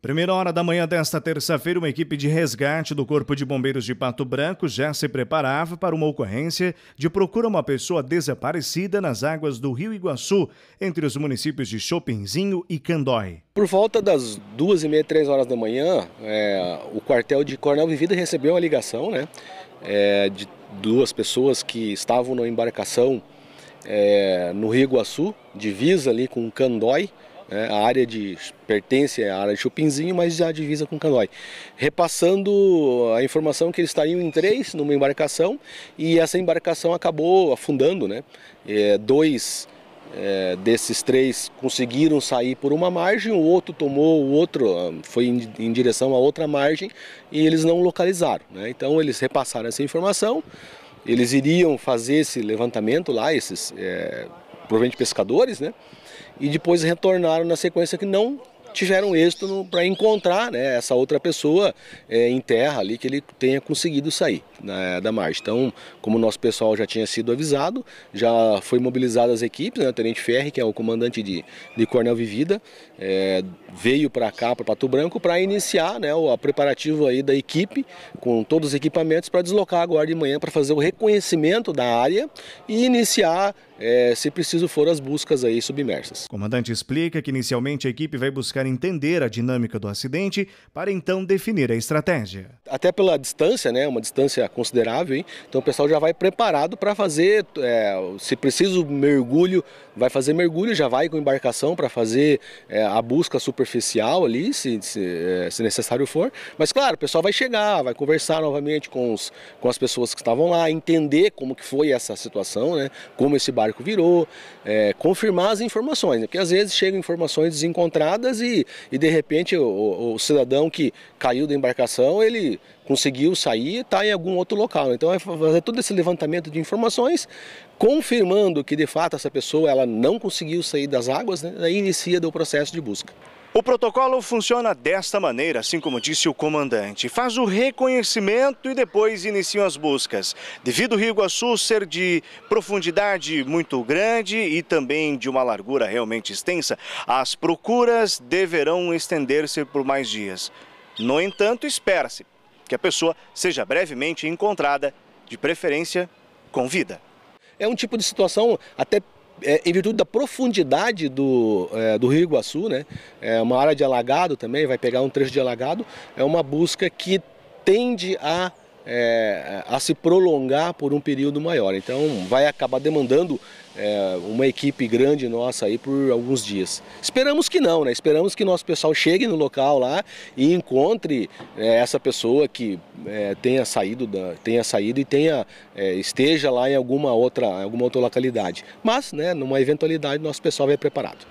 Primeira hora da manhã desta terça-feira, uma equipe de resgate do Corpo de Bombeiros de Pato Branco já se preparava para uma ocorrência de procura uma pessoa desaparecida nas águas do Rio Iguaçu, entre os municípios de Chopinzinho e Candói. Por volta das duas e meia, três horas da manhã, é, o quartel de Coronel Vivida recebeu uma ligação né, é, de duas pessoas que estavam na embarcação é, no Rio Iguaçu, divisa ali com Candói, né? A área de pertence à área de Chupinzinho, mas já divisa com Canoai. Repassando a informação que eles estariam em três numa embarcação e essa embarcação acabou afundando, né? É, dois é, desses três conseguiram sair por uma margem, o outro tomou, o outro ah, foi em, em direção a outra margem e eles não localizaram. Né? Então eles repassaram essa informação, eles iriam fazer esse levantamento lá, esses é, provavelmente pescadores, né? E depois retornaram na sequência que não tiveram êxito para encontrar né, essa outra pessoa é, em terra ali que ele tenha conseguido sair né, da margem. Então, como o nosso pessoal já tinha sido avisado, já foi mobilizada as equipes, né, o Tenente Ferri, que é o comandante de, de Cornel Vivida, é, veio para cá, para Pato Branco, para iniciar né, o preparativo aí da equipe, com todos os equipamentos, para deslocar agora de manhã para fazer o reconhecimento da área e iniciar é, se preciso for, as buscas aí submersas. O comandante explica que inicialmente a equipe vai buscar entender a dinâmica do acidente para então definir a estratégia. Até pela distância, né, uma distância considerável, hein? então o pessoal já vai preparado para fazer, é, se preciso mergulho, vai fazer mergulho, já vai com embarcação para fazer é, a busca superficial ali, se, se, é, se, necessário for. Mas claro, o pessoal vai chegar, vai conversar novamente com, os, com as pessoas que estavam lá, entender como que foi essa situação, né, como esse barco barco virou, é, confirmar as informações, né? porque às vezes chegam informações desencontradas e, e de repente o, o, cidadão que caiu da embarcação, ele conseguiu sair e está em algum outro local. Então é fazer todo esse levantamento de informações, confirmando que de fato essa pessoa ela não conseguiu sair das águas, né? aí inicia o processo de busca. O protocolo funciona desta maneira, assim como disse o comandante. Faz o reconhecimento e depois iniciam as buscas. Devido ao Rio Iguaçu ser de profundidade muito grande e também de uma largura realmente extensa, as procuras deverão estender-se por mais dias. No entanto, espera-se que a pessoa seja brevemente encontrada, de preferência com vida. É um tipo de situação até é, em virtude da profundidade do, é, do Rio Iguaçu, né, é uma área de alagado também, vai pegar um trecho de alagado, é uma busca que tende a é, a se prolongar por um período maior. Então vai acabar demandando é, uma equipe grande nossa aí por alguns dias. Esperamos que não, né? Esperamos que nosso pessoal chegue no local lá e encontre é, essa pessoa que é, tenha saído, da, tenha saído e tenha é, esteja lá em alguma outra, alguma outra localidade. Mas, né? Numa eventualidade, nosso pessoal vai preparado.